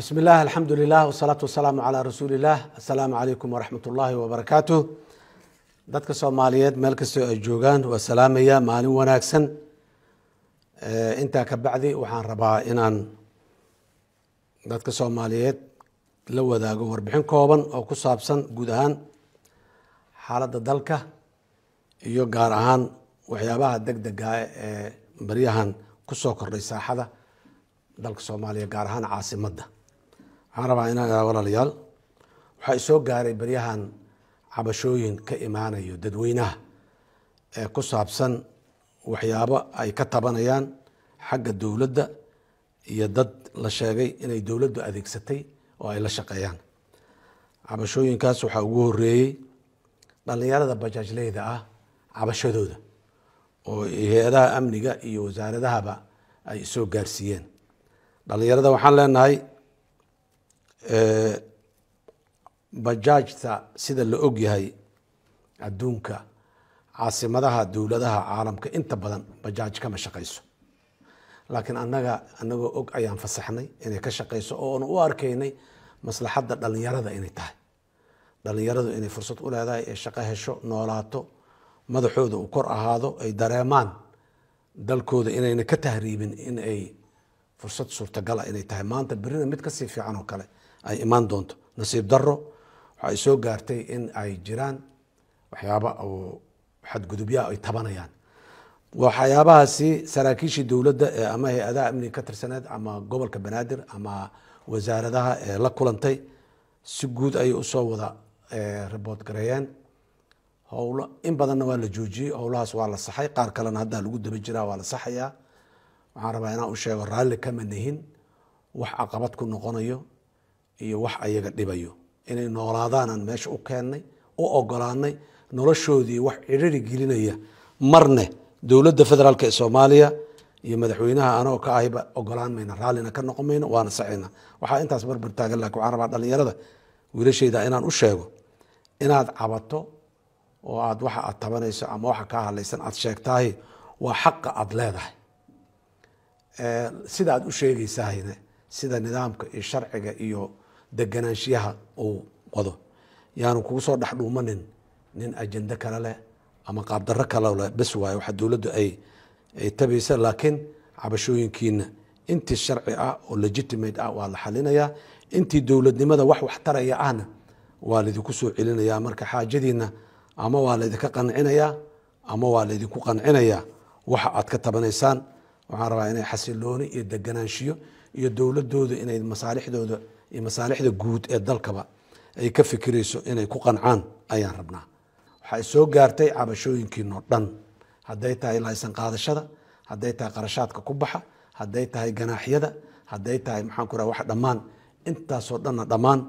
بسم الله الحمد لله والصلاة والسلام على رsuuل اللh السلام عليكم ورحمaة اللahi وبaرaكاaته dadka soomaaliyeed meel kastoo ay joogaan waa salaamaya maalin wanaagsan eh, intaa ka bacdi waxaan rabaa inaan dadka soomaaliyeed la wadaago warbixin kooban oo ku saabsan guud ahaan xaaladda dalka iyo gaar ahaan waxyaabaha deg degaa ah ee baryahan kusoo kordhay saaxada dalka soomaaliya gaar ahaan caasimadda waxaan rabaa inaan iraa walaalayaal waxaa isoo gaaray baryahan cabashooyin ka imaanayo dadweynaha ee ku saabsan waxyaabo ay ka tabanayaan xagga dowladda iyo dad la sheegay inay dowladdu adeegsatay oo ay la shaqeeyaan cabashooyinkaas waxaa ugu horeeyey dhallinyarada bajaajleyda ah cabashadooda oo hay-adaha amniga iyo wasaaradahaba ay isoo gaarsiiyeen dhallinyarada waxaan leenahay bajaajta sida la og yahay adduunka caasimadaha dowladaha caalamka inta badan bajaaj kama shaqayso laakiin anaga anagoo og ayaan fasaxnay inay ka shaqayso oonu u arkaynay maslaxadda dhalinyarada inay tahay dhalinyaradu inay fursad u leedahay ee shaqo hesho noolaato madaxooda uu kor ahaado ay dareemaan dalkooda inayna ka tahriibin in ay fursad suurtagala ah inay tahay maanta berina mid kasii fiican oo kale ay imaan doonto nasiib daro waxa soo gaartay in ay jiraan waxyaaba oo xadgudubyaha ay tabanayaan waxyaabahaasi saraakiishii dowladda ee ama hay-adaha amniga ka tirsaneed ama gobolka banaadir ama wasaaradaha ee la kulantay si guud ayay usoo wada eh, rabood gareeyeen howlo in badanna waa la joojiyey howlahaas waa la saxay qaar kalena haddaa lagu daba jiraa waa la saxayaa waxaan rabaa inaan u sheego raalli kama nihin wax caqabad ku noqonayo iyo wax ayaga dhibayo inay noolaadaanaan meesha u keennay u ogolaanay noloshoodii wax ciriri gelinaya marne dowladda federaalk ee soomaaliya iyo madaxweynaha anagoo ka ahiba ogolaan mayna raallina ka noqon mayno waana saxina waxaa intaas barbar taagan laakin waxaan rabaa dhalinyarada wiilashayda inaan u sheego inaad cabato oo aad waxa aad tabanayso ama waxa kaa hadlaysan aad sheegtahay waa xaqa aada leedahay sida aad u sheegeysahayne sida nidaamka iyo sharciga iyo deganaanshiyaha uu wado yaanu kugu soo dhex dhuumanin nin ajende kale leh ama qaabdarro kalele bes waayo waxaa dowladdu ay ay tabaysa laakiin cabashooyinkiina intii sharci ah oo legitimate ah waa la xalinayaa intii dowladnimada wax waxtaraya ahna waa laydinku soo celinayaa marka xaajadiina ama waa laydinka qancinayaa ama waa laydinku qancinayaa waxa aad ka tabanaysaan waxaan rabaa inay xasilooni iyo deganaanshiyo iyo dowladooda inay masaalixdooda iyo masaalixda guud ee dalkaba ay ka fikirayso inay ku qancaan ayaan rabnaa waxaa soo gaartay cabashooyinkiino dhan hadday tahay laysan qaadashada hadday tahay qarashaadka ku baxa hadday tahay ganaaxyada hadday tahay maxaan ku wax dhammaan intaasoo dhanna dhammaan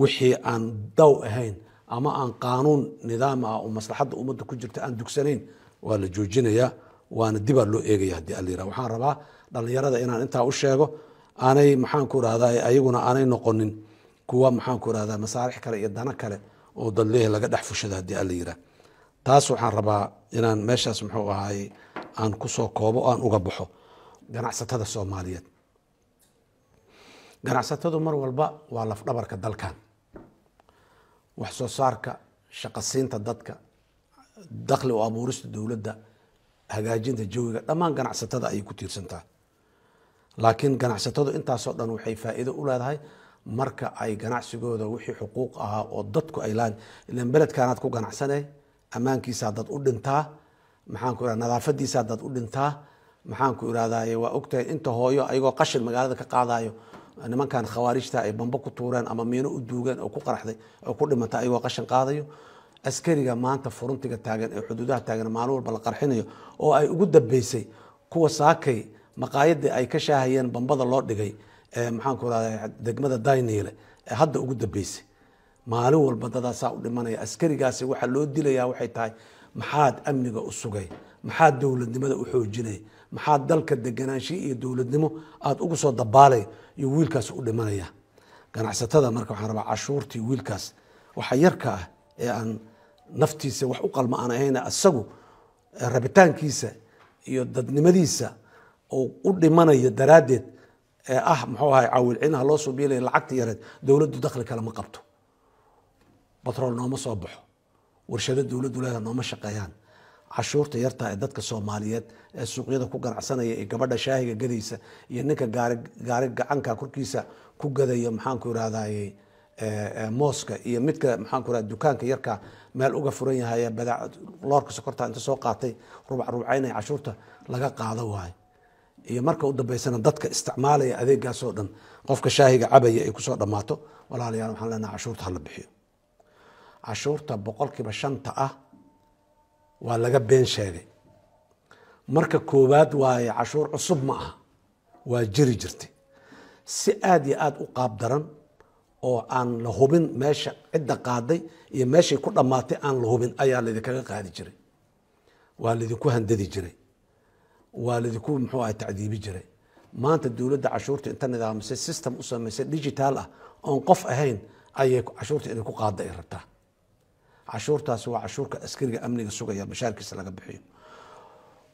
wixii aan daw ahayn ama aan qaanuun nidaam ah oo maslaxadda ummadda ku jirta aan dugsanayn waa la joojinayaa waana dibaa loo eegaya haddii allayra waxaan rabaa dhallinyarada inaan intaa u sheego aanay maxaan ku rahda ayaguna aanay noqonin kuwa maxaan ku rahda masaarix kale iyo dano kale oo dadleeha laga dhex fushado haddii ala yiraa taas waxaan rabaa inaan meeshaas muxuu ahaay aan kusoo koobo aan uga baxo ganacsatada soomaaliyeed ganacsatadu mar walba waa lafdhabarka dalkan wax soo saarka shaqasiinta dadka dakli u abuurista dowladda hagaajinta jawiga dhammaan ganacsatada ayay ku tiirsantaa laakiin ganacsatadu intaasoo dhan waxay faaiido u leedahay marka ay ganacsigooda wixii xuquuq ahaa oo dadku ay lahayn ilan beledkaanaad ku ganacsanay ammaankiisa haddaad u dhintaa maxaanku irahda nadaafadiisa haddaad u dhintaa maxaanku irahdaye waa ogtahay inta hooyo ayagoo qashin magaalada ka qaadayo nimankan khawaarijta ay bambo ku tuureen ama miino u duugeen oo ku qaraxday oo ku dhimantay ayagoo qashin qaadayo askariga maanta furuntiga taagan ee xuduudaha taagan maalin walba la qarxinayo oo ay ugu dambeysay kuwa saakay maqaayadii ay ka shaahayeen bambada loo dhigay maxaanku radaa ee hadda ugu dambeysay maalin walba dadaasaa u dhimanaya askarigaasi waxaa loo dilayaa waxay tahay maxaad amniga u sugay maxaad dowladnimada u xoojinay maxaad dalka deganaanshihi iyo dowladnimo aada ugu soo dabaalay iyo wiilkaas u dhimanaya ganacsatada marka waxaan rabaa cashuurtii wiilkaas waxa yarka ah ee aan naftiisa wax u qalma aan ahayn asagu rabitaankiisa iyo dadnimadiisa u dhimanayo daraaddeed ee ah muxuu ahay cawilcinaha loo subiinaya lacagta yareed dowladdu dakli kale ma qabto batrool nooma soo baxo warshado dowladdu leedaha nooma shaqeeyaan cashuurta yartaa ee dadka soomaaliyeed ee suuqyada ku ganacsanaya ee gabadha shaahiga gadaysa iyo ninka gaari gacanka korkiisa ku gadaya maxaanku irahdaye mooska iyo midka maxaanku irahda dukaanka yarka meel uga furan yahay ee badaac loorka sokorta inta soo qaatay rubc rubcaynaya cashuurta laga qaado waayo iyo marka u dambaysana dadka isticmaalaya adeegaasoo dhan qofka shaahiga cabaya ay kusoo dhammaato walaalayaal waxaan leenaha cashuurta hala bixiyo cashuurta boqolkiiba shanta ah waa laga been sheegay marka koowaad waaye cashuur cusub ma aha waa jiri jirtay si aada iyo aada u qaab daran oo aan la hubin meesha cidda qaaday iyo meeshay ku dhammaatay aan la hubin ayaa laydinkaga qaadi jiray waa laydinku handadi jiray waa ladinku mxuu aha tacdiibi jiray maanta dowladda cashuurta inta nidaamisay system u samaysay digitaal ah oon qof ahayn ayay cashuurta idinku qaada ay rabtaa cashuurtaasi waa cashuurka askariga amniga sugaya mashaarkiisa laga bixiyo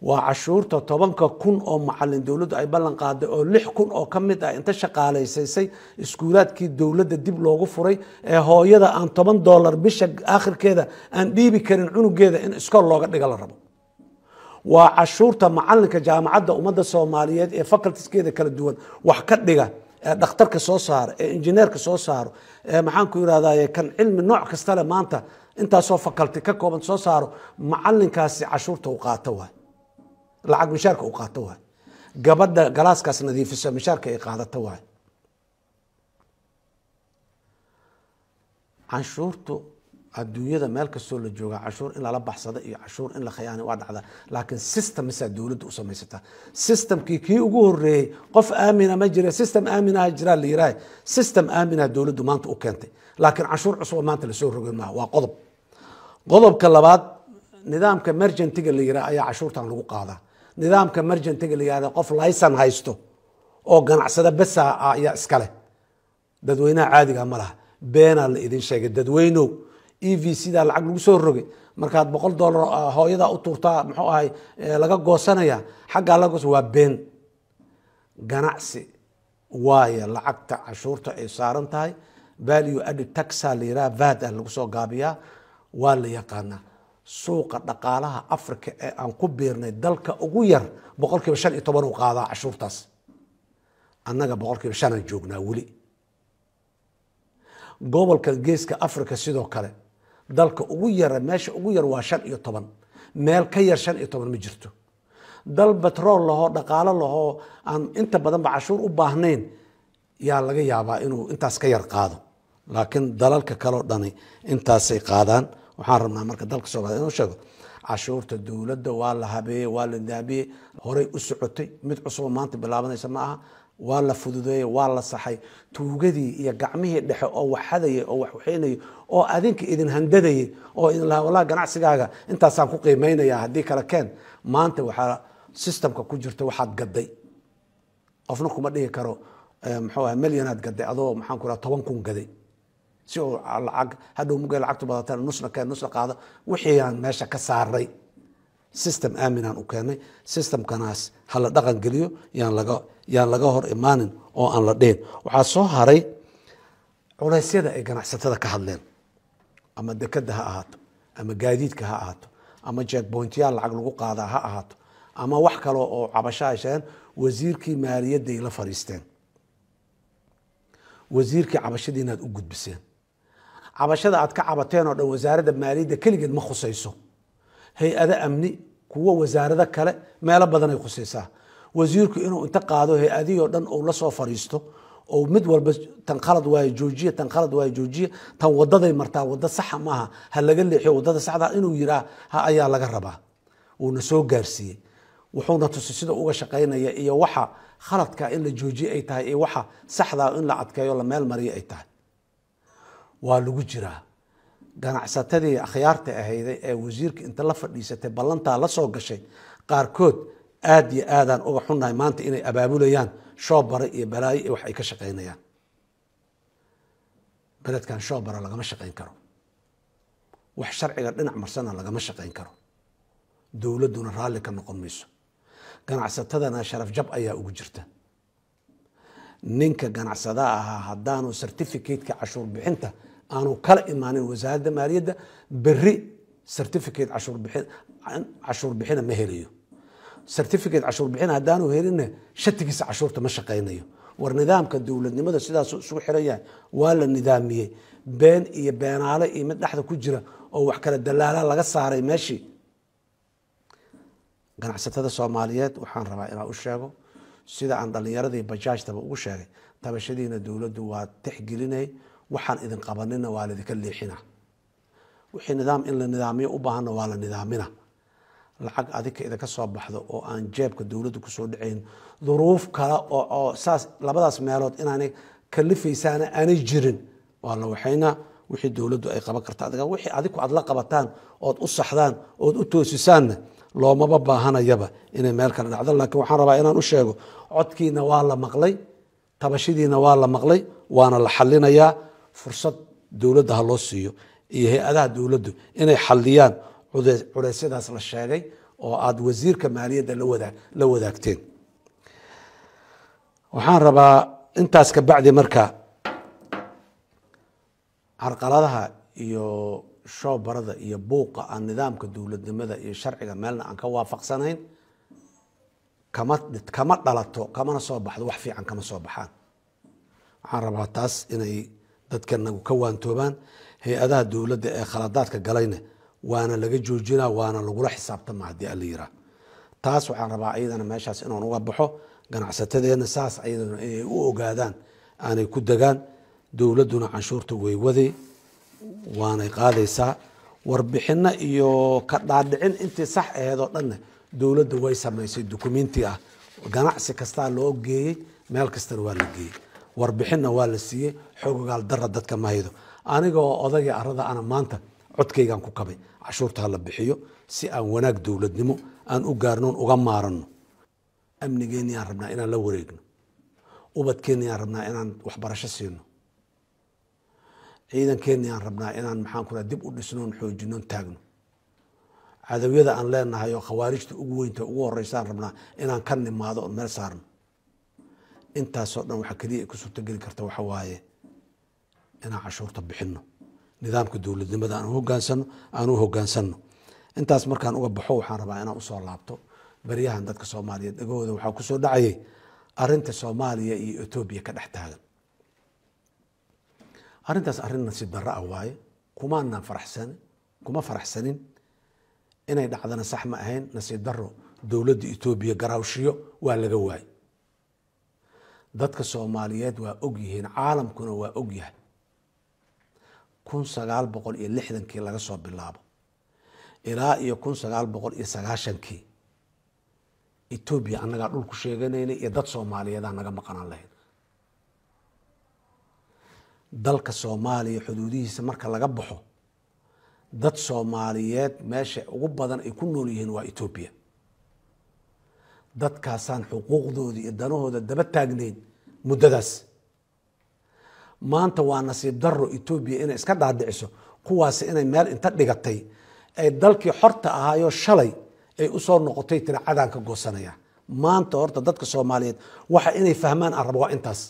waa cashuurta tobanka kun oo macalin dowladdu ay ballan qaaday oo lix kun oo ka mid ah inta shaqaalaysaysay iskuulaadkii dowladda dib loogu furay ee hooyada aan toban dollar bisha aakhirkeeda aan dhiibi karin cunugeeda in iskool looga dhiga la rabo waa cashuurta macalinka jaamacadda ummadda soomaaliyeed ee facultiskeeda kala duwan wax ka dhiga ee dhakhtarka soo saaro ee injineerka soo saaro ee maxaanku yidhahdaye kan cilmi nooc kastale maanta intaasoo faculty ka kooban soo saaro macalinkaasi cashuurta u qaato waay lacag mishaarka u qaato waay gabadha galaaskaas nadiifiso mishaarka ay qaadato waay canshuurtu adduunyada meel kastoo la jooga cashuur in lala baxsada iyo cashuur in la khayaana waa dhacda laakiin systemmisaa dowladda u samaysata systemkii kii ugu horeeyey qof aamina ma jira system aaminaha jiraa la yiraah system aaminaha dowladdu maanta u keentay laakiin cashuur cusba maanta lasoo rogin maaha waa qodob qodobka labaad nidaamka merjantiga la yiraah ayaa cashuurtan lagu qaadaa nidaamka merjantiga la yirahda qof laysan haysto oo ganacsada besa ah ayaa iskale dadweynaha caadiga ah ma beenaa la idin sheegay dadweynow e v c da lacag lagu soo rogay markaad boqol dollar ah, hooyadaa u tuurtaa muxuu ahay eh, laga goosanayaa xaggaa laga goosa waa been ganacsi waayo lacagta cashuurta ay saaran tahay value adi taxa la yiraha vaad ah lagu soo gaabiyaa waa la yaqaanaa suuqa dhaqaalaha africa ee aan ku biirnay dalka ugu yar boqol kiiba shan iyo toban u qaadaa cashuurtaas annaga boqol shanaan joognaa weli gobolka geeska africa sidoo kale dalka ugu yara meesha ugu yar waa shan iyo toban meel ka yar shan iyo toban ma jirto dal batrool lahoo dhaqaalo lahoo aan inta badanba cashuur u baahnayn yaa laga yaabaa inuu intaas ka yar qaado laakiin dalalka kaloo dhani intaasay qaadaan waxaan rabnaa marka dalka soomaliya inuu sheego cashuurta dowladda waa la habeeyey waa la daabiyey horey u socotay mid cusub maanta bilaabanaysa ma aha waa la fududeeye waa la saxay tuugadii iyo gacmihii dhexe oo waxadayay oo waxweynayay oo adinka idin handadayay oo idinlaha walaa ganacsigaaga intaasaan ku qiimaynaya haddii kale keen maanta waxaa systemka ku jirta waxaad gaday qofna kuma dhihi karo eh, muxuu aha milyonaad gaday adoo maxaan ku raha toban kun gaday si oo lacag hadhow mugee lacagtu badata nusna keen nusna qaada wixii aan meesha ka saaray system aaminaan u keenay systemkanaas hala dhaqan geliyo yaan laga hor imaanin oo aan la dhehin waxaa soo haray culeysyada ay ganacsatada ka hadleen ama dekada ha ahaato ama gaadiidka ha ahaato ama jekbointiyaal lacag lagu qaadaa ha ahaato ama wax kale oo cabasho ay sheegeen wasiirkii maaliyadday la fariisteen wasiirkii cabashadii inaad u gudbiseen cabashada aad ka cabateen oo dhan wasaaradda maaliyadda keligeed ma khusayso hay-ado amni kuwo wasaarado kale meelo badanay khusaysaa wasiirku inuu inta qaado hay-adihii oo dhan uu la soo fadhiisto oo mid walba tan khalad waayo joojiya tan khalad waayo joojiya tan wadaday martaa wada saxa maaha ha laga leexiyo wadada saxda inuu yiraa ha ayaa laga rabaa uuna soo gaarsiiyey wuxuuna tusi sida uga shaqaynaya iyo waxa khaladka in la joojiye ay tahay iyo waxa saxdaa in la cadkeeyo la meel mariya ay tahay waa lagu jiraa ganacsatadii akhyaarta ahayd ee wasiirka inta la fadhiisatay ballantaa la soo gashay qaarkood aada iyo aadaan uga xunnahay maanta inay abaabulayaan shoobara iyo balaayo iyo wax ay ka shaqaynayaan beledkan shoobara lagama shaqayn karo wax sharciga dhinac marsana lagama shaqayn karo dowladduna raalli ka noqon mayso ganacsatadana sharaf jab ayaa ugu jirta ninka ganacsada ahaa haddaanu certificateka cashuur bixinta aanu kala imaanin wasaaradda maaliyadda beri certificate cashuur bixina ma helayo certificate cashuur bixin haddaanu helinna shatigiisa cashuurta ma shaqaynayo war nidaamka dowladnimada sidaas isugu xiran yahay waa la nidaamiyey been iyo beenaale iyo mid dhexda ku jira oo wax kala dalaala laga saaray meeshii ganacsatada soomaaliyeed waxaan rabaa inaa u sheego sida aan dhallinyaradii bajaajtaba ugu sheegay tabashadiina dowladdu waa tixgelinay waxaan idin qabanina waa laidinka leexina wixii nidaam in la nidaamiyo u baahanna waa la nidaamina lacag adinka idinka soo baxdo oo aan jeebka dowladda kusoo dhacayn duruuf kale oo saas labadaas meelood inaanay kalifaysaana aanay jirin waa la waxayna wixii dowladdu ay qaban karta adiga wixii adinku aad la qabataan ood u saxdaan ood u toosisaanna loomaba baahanayaba inay meel kale dhacdo laakiin waxaan rabaa inaan u sheego codkiina waa la maqlay tabashadiina waa la maqlay waana la xalinayaa fursad dowladda ha loo siiyo iyo hay-adaha dowladdu inay xalliyaan culeysyadaas la sheegay oo aada wasiirka maaliyadda la wadaagteen waxaan rabaa intaas kabacdi marka carqaladaha iyo shoobarada iyo buuqa aan nidaamka dowladnimada iyo sharciga meelna aan ka waafaqsanayn kama kama dhalato kamana soo baxdo wax fiican kama soo baxaan waxaan rabaa taas inay dadkanagu ka waantoobaan hay-adaha dowladda ee khaladaadka galayna waana laga joojinaa waana lagula xisaabtama haddii ala yiraa taas waxaan rabaa iyadana meeshaas inaan uga baxo ganacsatadeena saas ayadana inay u ogaadaan aanay ku degaan dowladduna canshuurta weywaday waanay qaadaysaa warbixino iyo ka dhaadhicin intii sax aheed oo dhanna dowladda way samaysay dukumiinti ah ganacsi kastaa loo geeyey meel kastana waa la geeyey warbixinna waa la siiyey xogogaal dara dadka ma haydo anigoo odagii arada ana maanta codkaygan ku kabay cashuurta ha la bixiyo si aan wanaag dowladnimo aan u gaarnoon uga maaranno amnigeennayaan rabnaa inaan la wareegno ubadkeennayaan rabnaa inaan waxbarasho siino ciidankeennayaan rabnaa inaan maxaan ku dib u dhisnoon xoojinoon taagno cadowyada aan leenahay oo khawaarijta ugu weynta ugu horeysaan rabnaa inaan ka nimaado oon meel saarno intaasoo dhan waxa keliya ay ku suurtogeli karta waxa waaye inaan cashuurta bixino nidaamka dowladnimada aan hogaansanno aan u hogaansanno intaas markaan uga baxo waxaan rabaa inaan usoo laabto baryahan dadka soomaaliyeed dhegahooda waxaa kusoo dhacayay arinta soomaaliya iyo etoobiya ka dhex taagan arrintaas arrin nasiib darro ah waaye kumaanaan faraxsan kuma faraxsanin inay dhacdana sax ma ahayn nasiib darro dowladda etoobiya garaawshiyo waa laga waaye dadka soomaaliyeed waa ogyihiin caalamkuna waa ogyahay kun sagaal boqol iyo lixdankii laga soo bilaabo ilaa iyo kun sagaal boqol iyo sagaashankii etoobiya annagaa dhulku sheeganayna iyo dad soomaaliyeedaa naga maqanaan lahayn dalka soomaaliya xuduudihiisa marka laga baxo dad soomaaliyeed meesha ugu badan ay ku nool yihiin waa etoobiya dadkaasaan xuquuqdoodii iyo danahooda daba taagnayn muddadaas maanta waa nasiib daro etoobiya inay iska dhaadhiciso kuwaasi inay meel inta dhigatay ay dalkii xorta ahaayoo shalay ay usoo noqotay tiracadaan ka goosanaya maanta horta dadka soomaaliyeed waxa inay fahmaan aan waa intaas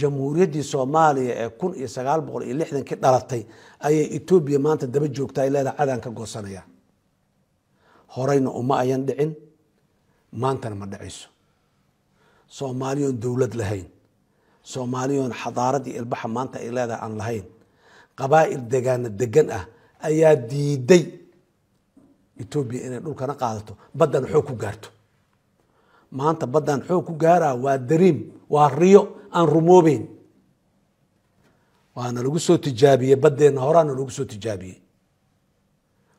jamhuuriyaddii soomaaliya ee kun iyo sagaal boqol iyo lixdankii dhalatay ayay etoobiya maanta daba joogtaa leeda cadaan ka goosanaya horeyna uma ayan dhicin maantana ma dhacayso soomaaliyoon dowlad lahayn soomaaliyoon xadaaradii ilbaxa maanta ay leedahay aan lahayn qabaa'il degaana degan ah ayaa diiday etoobiya inay dhulkana qaadato baddan xoog ku gaarto maanta baddan xoog ku gaaraa waa dariim waa riyo aan rumoobeyn waana lagu soo tijaabiyey baddeenna horaa na soo tijaabiyey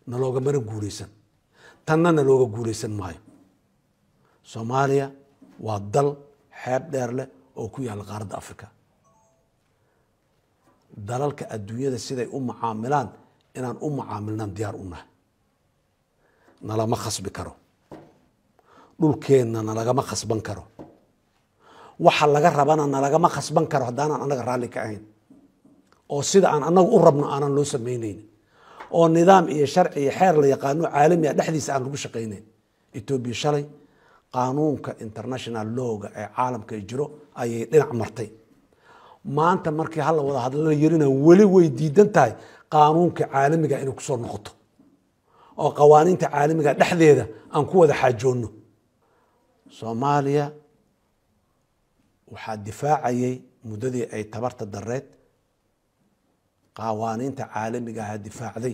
nalogamana guulaysan tannana looga guulaysan maayo soomaaliya waa dal xeeb dheer leh oo ku yaalla qaaradda africa dalalka adduunyada siday u mucaamilaan inaan u mucaamilnaan diyaar u nahay nalama khasbi karo dhulkeenna nalagama khasban karo waxa laga rabana nalagama khasban karo haddaanaan annaga raalli ka ahayn oo sida aan annaga u rabno aanan loo samaynayn oo nidaam iyo sharci iyo xeer la yaqaano caalamiga dhexdiisa aan kugu shaqayneyn etoobiya shalay qaanuunka international lowga ee caalamka jiro ayay dhinac martay maanta markii hala wada hadlala yarina weli way diidan tahay qaanuunka caalamiga inay kusoo noqoto oo qawaaniinta caalamiga dhexdeeda aan ku wada xaajoonno soomaaliya waxaa difaacayay muddadii ay tabarta dareed qaawaaniinta caalamigaha difaacday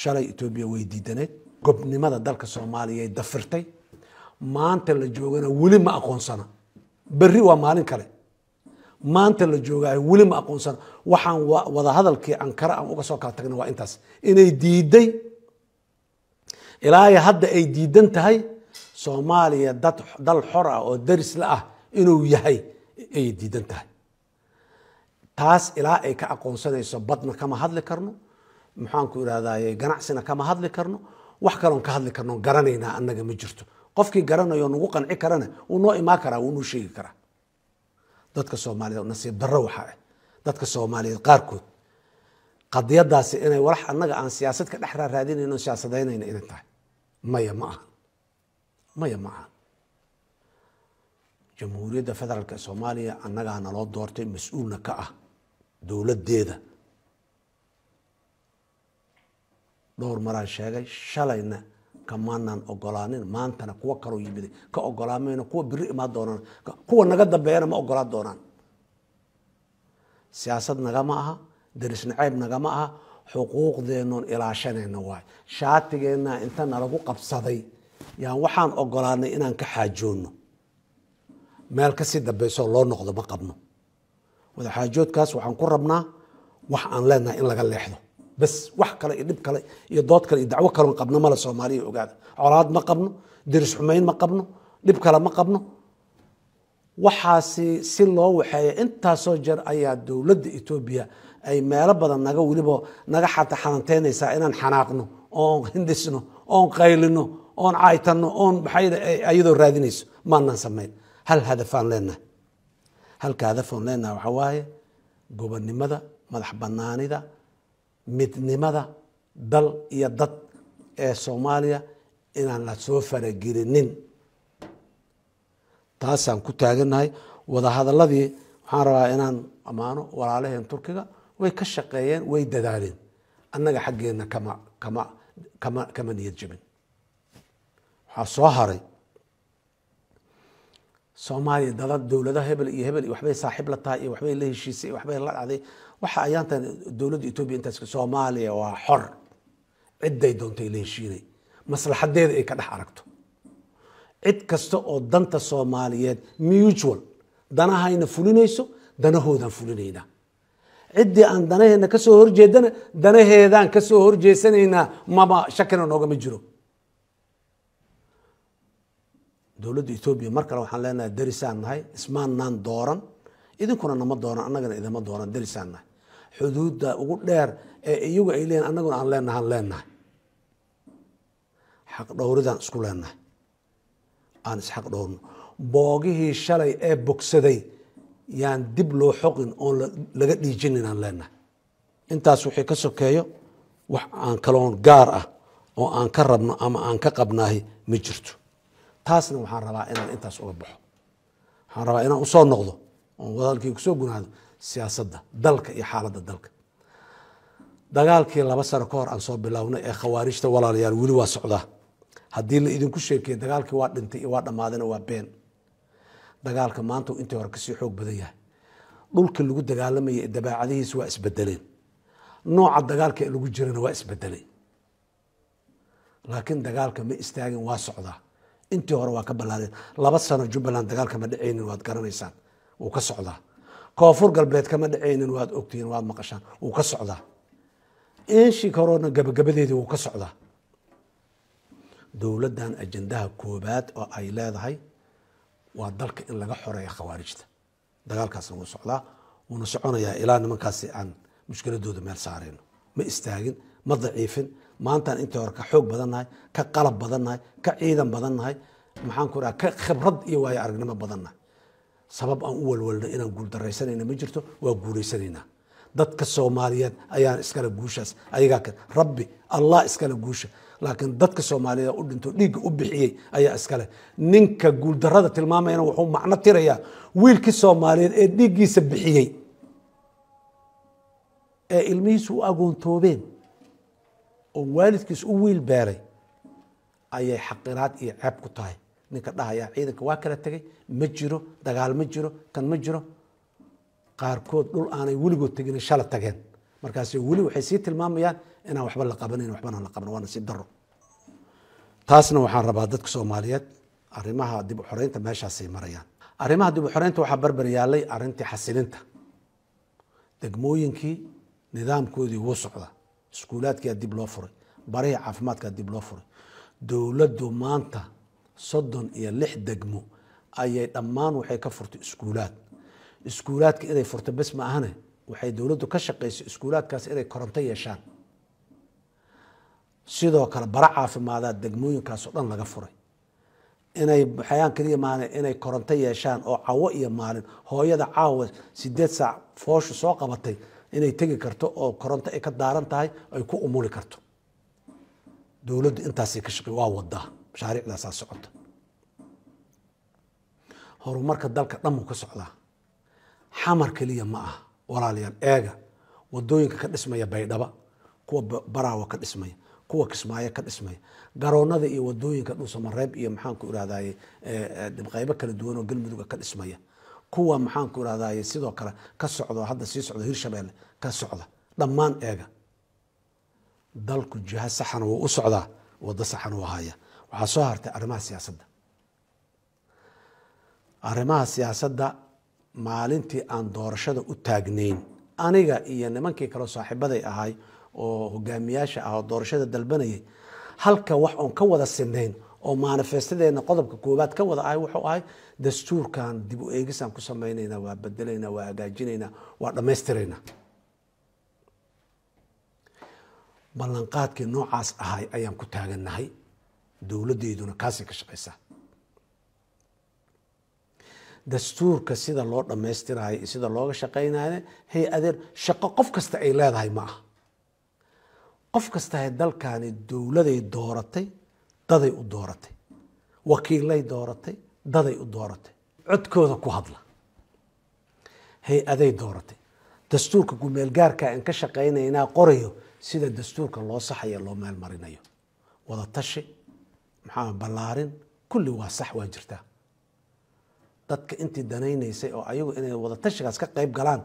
shalay etoobiya way diidaneed gobnimada dalka soomaaliya dafirtay maanta la joogana weli ma aqoonsana berri waa maalin kale maanta la joogaay weli ma aqoonsana waxaan wadahadalkii ankara aan uga soo kala tagna waa intaas inay diiday ilaahay hadda ay diidan tahay soomaaliya dad dal xor ah oo daris la ah inuu yahay ayay diidan tahay taas ilaa ay ka aqoonsanayso badna kama hadli karno maxaanku irahdaye ganacsina kama hadli karno wax kaloon ka hadli karno garanaynaa annaga ma jirto qofkii garanayo nagu qanci karana wuu noo imaan karaa wuu noo sheegi karaa dadka soomaaliyeed nasiib darro waxaa ah eh. dadka soomaaliyeed qaarkood qadiyadaasi inay walax annaga aan siyaasad ka dhex raaraadinayno siyaasadaynayna inay tahay maya ma aha maya ma aha jamhuuriyadda federaalk ee soomaaliya annagaa naloo doortay mas-uulna ka ah dowladdeeda dhowr maraan sheegay shalayna kamaanaan ogolaanin maantana kuwo kaloo yimid ka ogolaamayno kuwa biri imaan doonaan kuwa naga dambeeyana ma ogolaan doonaan siyaasad nagama aha darisna ceyb nagama aha xuquuqdeenuun ilaashanayna waay shaatigeenna inta nalagu qabsaday yaan waxaan ogolaanay inaan ka xaajoono meel kasii dambeysoo loo noqdo ma qabno wadaxaajoodkaas waxaan ku rabnaa wax aan leenahay in laga leexdo bas wax kale iyo dhib kale iyo dood kale iyo dacwo kalon qabno male soomaaliya ogaada colaad ma qabno deris xumayn ma qabno dhib kale ma qabno waxaasi si loo waxeeya intaasoo jeer ayaa dowladda etoobiya ay meelo badan naga weliba naga xata xalanteynaysaa inaan xanaaqno oon hindhisno oon qaylino oon caytano oon maxaa iyadoo raadinayso maanaan samayn hal hadafaan leenahay halkaada fownlena waxaa waaye gobonnimada madax banaanida midnimada dal iyo dad ee soomaaliya inaan la soo faragelinin taasaan ku taagannahay wadahadaladii waxaan rabaa inaan ammaano walaalaheen turkiga way ka shaqeeyeen way dadaaleen annaga xaggeenna kama kama kama kama niyad jabin waxaa soo haray soomaaliya dalad dowladaha hebel iyo hebel iyo waxbay saaxiib la tahay iyo waxbay la heshiisay iyo waxbay la dhacday waxa ayaantan dowladda etoobiya intaas soomaaliya waa xor cidday doontay la heshiinay maslaxadeeda ay ka dhex aragto cid kasta oo danta soomaaliyeed mutual danahayna fulinayso danahoodaan fulinaynaa ciddii aan danaheenna kasoo horjeedana danaheedaan kasoo horjeesanaynaa maba shakina noogama jiro dowladda etoobiya mar kale waxaan leenahay darisaan nahay ismaannaan dooran idinkuna nama dooran annagana idama dooran darisaan nahay xuduudda ugu dheer ee iyagu ay leeyihin annaguna aan leenahaan leenahay xaq dhowridaan isku leenahay aan isxaq dhowrno boogihii shalay ee bogsaday yaan dib loo xoqin oon laga dhiijinin aan leenahay intaas wixii ka sokeeyo wax aan kaloon gaar ah oo aan ka rabno ama aan ka qabnaahi ma jirto taasna waxaan rabaa inaan intaas uga baxo waxaan rabaa inaan usoo noqdo oon wadalkii kusoo gunaado siyaasadda dalka iyo xaaladda dalka dagaalkii laba sano ka hor aan soo bilownay ee khawaarijta walaalayaal weli waa socdaa haddii la idinku sheekeeye dagaalkii waa dhintay iyo waa dhammaadana waa been dagaalka maanta intii hore kasii xoog badan yahay dhulkii lagu dagaalamaya dabeecadihiis waa isbedeleen nooca dagaalka lagu jirana waa isbedelay laakiin dagaalka ma istaagin waa socdaa intii hore waa ka balaadeen laba sano jubbaland dagaal kama dhacaynin waad garanaysaan wuu ka socdaa koonfur galbeed kama dhacaynin waad ogtihiin waad maqashaan wuu ka socdaa inshii korona gabagabadeedii wuu ka socdaa dowladdan ajendaha koobaad oo ay leedahay waa dalka in laga xoreeya khawaarijta dagaalkaasna wuu socdaa wuuna soconayaa ilaa nimankaasi aan mushkiladooda meel saarayno ma istaagin ma daciifin maantaan intii hore ka xoog badannahay ka qalab badannahay ka ciidan badannahay maxaan ku raa ka khibrad iyo waayo aragnimo badannahay sabab aan u walwalna inaan guuldaraysanayna ma jirto waa guulaysanaynaa dadka soomaaliyeed ayaan iskale guushaas ayagaa ka rabbi allah iskale guusha laakiin dadka soomaaliyeed u dhinto dhiigga u bixiyey ayaa iskale ninka guuldarada tilmaamayana wuxuu macno tirayaa wiilkii soomaaliyeed ee dhiiggiisa bixiyey ee ilmihiisu u agoontoobeen oo waalidkiis u wiil beeray ayay xaqiraad iyo ceeb ku tahay ninka dhahayaa ciidanka waa kala tegay ma jiro dagaal ma jiro kan ma jiro qaarkood dhul aanay weligood tegin shala tageen markaas weli waxay sii tilmaamayaan inaan waxba la qabanan waxbana la qaban waana si daro taasna waxaan rabaa dadka soomaaliyeed arrimaha dib u xoreynta meeshaasay marayaan arrimaha dib u xoreynta waxaa barbaryaalay arrintii xasilinta degmooyinkii nidaamkoodii wuu socda iskuulaadkaa dib loo furay barihii caafimaadka dib loo furay dowladdu maanta soddon iyo lix degmo ayay dhammaan waxay ka furtay iskuulaad iskuulaadka inay furtay bes ma ahane waxay dowladdu ka shaqaysay iskuulaadkaas inay koronto yeeshaan sidoo kale bara caafimaadaa degmooyinkaasoo dhan laga furay inay xayaan keliya maalin inay koronto yeeshaan oo cawo iyo maalin hooyada caawa sideed saac fooshu soo qabatay inay tegi karto oo koronto ay ka daaran tahay ay ku umuli karto dowladdu intaasay ka shaqey waa wadaa mashaariicdaasaa socota horumarka dalka dhanmuu ka socdaa xamar keliya ma ah walaalayaal eega wadooyinka ka dhismaya baydhaba kuwa baraawa ka dhismaya kuwa kismaayo ka dhismaya garoonada iyo wadooyinka dhuusamareeb iyo maxaanku irahdaye dhibqeybo kala duwan oo galmudug ah ka dhismaya kuwa maxaanku irahday sidoo kale ka socdo hadda sii socdo hirshabeelle ka socda dhammaan eega dalku jiha saxana wuu u socdaa wado saxan u ahaya waxaa soo hartay arrimaha siyaasadda arrimaha siyaasadda maalintii aan doorashada u taagnayn aniga iyo nimankii kaleo saaxiibaday ahay oo hogaamiyaasha ah oo doorashada dalbanayay halka wax oon ka wada sinayn oo manifestadeena qodobka koobaad ka wada ahay wuxuu ahay dastuurkan dib u eegisaan ku samaynaynaa waa bedelaynaa waa hagaajinaynaa waa dhammaystiraynaa ballanqaadkii noocaas ahay ayaan ku taagannahay dowladdeeduna kaasay ka shaqaysaa dastuurka sida loo dhammaystirayo iyo sida looga shaqaynayo hay-adeen shaqo qof kasta ay leedahay ma ah qof kasta dalkani dowladay dooratay daday u dooratay wakiilay dooratay daday u dooratay codkooda ku hadla hay-aday dooratay dastuurka gumeelgaarka aan ka shaqaynaynaa qorayo sida dastuurka loo saxayo loo meelmarinayo wada maxaa ballaarin kulli waa sax waa jirtaa dadka intii danaynaysay oo ayagu inay wada ka qayb galaan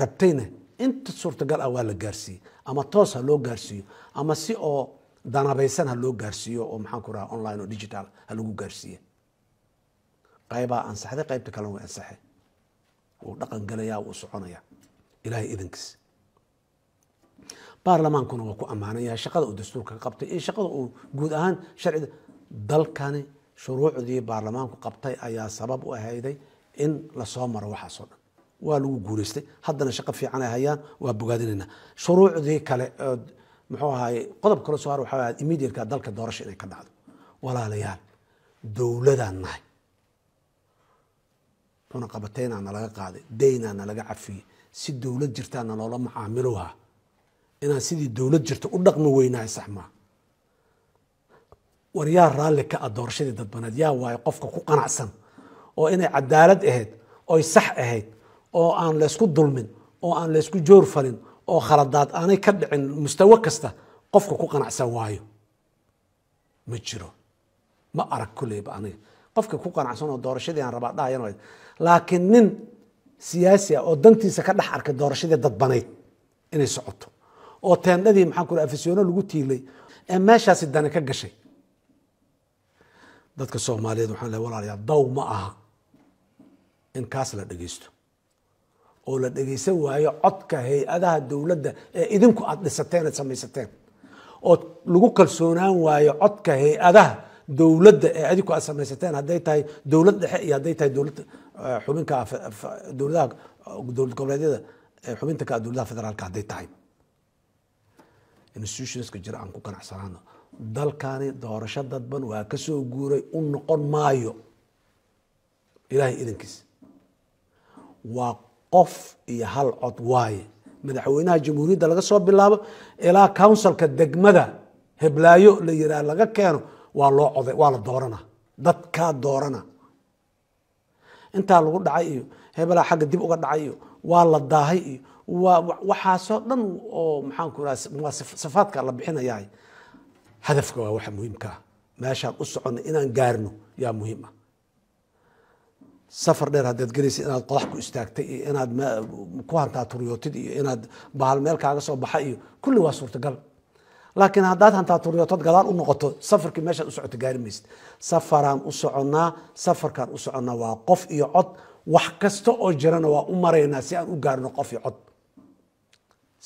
rabtayna inta suurtagal ah waa la gaarsiiyey ama toosa loo gaarsiiyo ama si oo danabaysan ha loo gaarsiiyo oo maxaan ku raha online oo digital ha lagu gaarsiiya qaybaa ansaxday qaybta kalen way ansaxeen wuu dhaqan gelayaa wuu soconaya ilaahay idankiis baarlamaankuna waa ku ammaanan shaqada uu dastuurka qabtay iyo shaqada uu guud ahaan sharcida dalkani shuruucdii baarlamaanku qabtay ayaa sabab u ahayday in lasoo maro waxaasoo dhan waa lagu guulaystay haddana shaqo fiican hayaan waa bogaadinayna shuruucdii kale ood muxuu ahaay qodob kala soo har waxa ahayd imediatka dalka doorasha inay ka dhacdo walaalayaal dowladaan nahay cunaqabateyna na qaaday daynaa na cafiyey si dowlad jirtaa na loola macaamiloha inaan sidii dowlad jirta u dhaqmi weynahay sax maa war yaa raalli ka ah doorashadii dadbaneed yaa waayo qofka ku qanacsan oo inay cadaalad ahayd oy sax ahayd oo aan laysku dulmin oo aan laysku joor falin oo khaladaad aanay ka dhicin mustawo kasta qofka ku qanacsan waayo ma jiro ma arag kulleyba aniga qofka ku qanacsan oo doorashadii aan rabaa dhahayan laakiin nin siyaasi ah oo dantiisa ka dhex arkay doorashadii dadbanayd inay socoto oo teendhadii maxaa ku afisyono lagu tiilay ee meeshaasi dani ka gashay dadka soomaaliyeed waxaan lehy walaalayaal daw ma aha in kaas la dhegeysto oo la dhegaysan waayo codka hay-adaha dowladda ee idinku aad dhisateen aad samaysateen oo lagu kalsoonaan waayo codka hay-adaha dowladda ee idinku aad samaysateen hadday tahay dowlad dhexe iyo hadday tahay dowlad eh, xubinka dowladaha dowlad goboleedyada eh, xubinta ka dowladaha federaalka hadday tahay institutionska jira aan ku ganacsanaano dalkani doorasho dadban waa ka soo guuray u noqon maayo ilahay idankiis waa qof iyo hal cod waaye madaxweynaha jamhuuriyadda laga soo bilaabo ilaa counsilka degmada heblaayo la yiraa laga keeno waa loo cod waa la doorana dadkaa doorana intaa lagu dhacay iyo hebelaa xagga dib uga dhacay iyo waa la daahay iyo waa waxaasoo dhan oo maxaanku raa sifaadka la bixinayaay hadafka waa waxa muhiimka ah meeshaan u soconna inaan gaarno yaa muhiim ah safar dheer haddaad gelaysa inaad qodax ku istaagtay iyo inaad ku hantaaturyotid iyo inaad bahal meel kaaga soo baxa iyo kulli waa suurtagal laakiin haddaad hantaaturyotod gadaal u noqoto safarkii meeshaad u socota gaari maysid safaraan u soconnaa safarkaan u soconnaa waa qof iyo cod wax kasta oo jirana waa u maraynaa si aan u gaarno qof iyo cod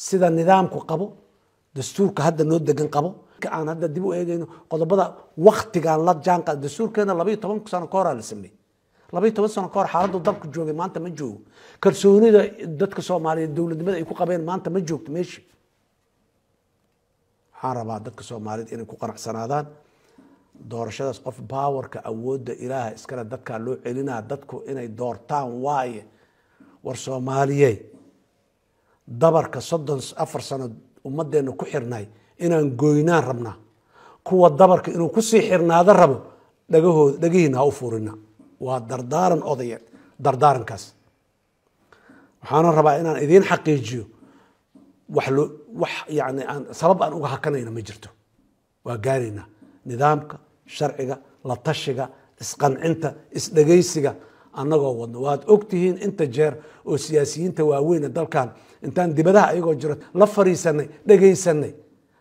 sida nidaamku qabo dastuurka hadda noo degan qabo aan hadda dib u eegayno qodobada waktigaan la jaanqaad dastuurkeena labaiyo toban sano ka horaa la sameeyey labaiy toban sano ka hor xaaladda dalku joogay maanta ma joogo kalsoonida dadka soomaaliyeed dowladnimada ay ku qabeen maanta ma joogto meeshi waxaan rabaa dadka soomaaliyeed inay ku qanacsanaadaan doorashadaas qof bawarka awoodda ilaaha iskale dadkaa loo celinaa dadku inay doortaan waaye war soomaaliye dabarka soddon afar sano ummadeenna ku xirnay inaan goynaan rabnaa kuwa dabarka inuu kusii xirnaado rabo dhagahooda dhagihiina ha u furina waa dardaaran odaya dardaarankaas waxaana rabaa inaan idiin xaqiijiyo wax loo wax yani aan sabab aan uga hakanayna ma jirto waa gaaraynaa nidaamka sharciga la tashiga isqancinta isdhegaysiga annagoo wadno waad ogtihiin inta jeer oo siyaasiyiinta waaweyne dalkan intaan dibadaha iyagoo jiro la fariisanay dhegaysanay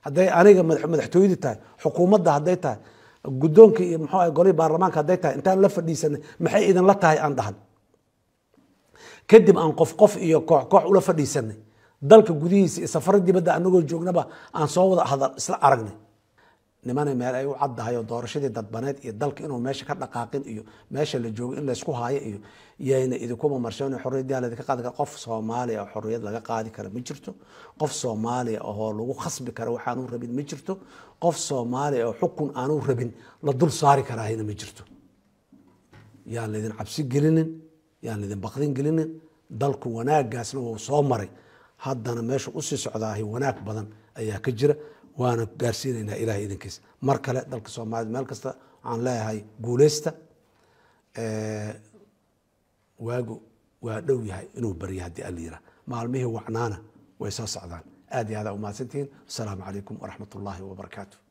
hadday aniga madaxtooyadi tahay xukuumadda hadday tahay guddoonka iyo mxuu aha golihii baarlamaanka hadday tahay intaan la fadhiisanay maxay idinla tahay aan dhahan kadib aan qof qof iyo koox koox ula fadhiisanay dalka gudihiisa iyo safaradii badda anagoo joognaba aan soo wada hadal isla aragnay nimana meel ay u caddahay doorashadii dadbaneed iyo dalka inuu meesha ka dhaqaaqin iyo meesha la joogo in laysku haayo iyo yayna idinkuma marshan xorriyadyaa laydinka qaadi kara qof soomaaliya ah oo xorriyad laga qaadi kara ma jirto qof soomaaliya ah oo lagu khasbi kara waxaanu rabin ma jirto qof soomaaliya ah oo xukun aanu rabin la dul saari karaahayna ma jirto yaan laydin cabsi gelinin yaan laydin baqdin gelinin dalku wanaaggaasna wuu soo maray haddana meesha usii socdaahi wanaag badan ayaa ka jira waana gaarsiinanaa ilahay idinkiisa mar kale dalka soomaaliyed meel kasta waxaan leeyahay guuleysta waagu waa dhow yahay inuu baryo haddii alayira maalmihii wacnaana way soo socdaan aad iyo aada umahadsantihiin asalaamu calaykum waraxmat ullaahi wabarakaatu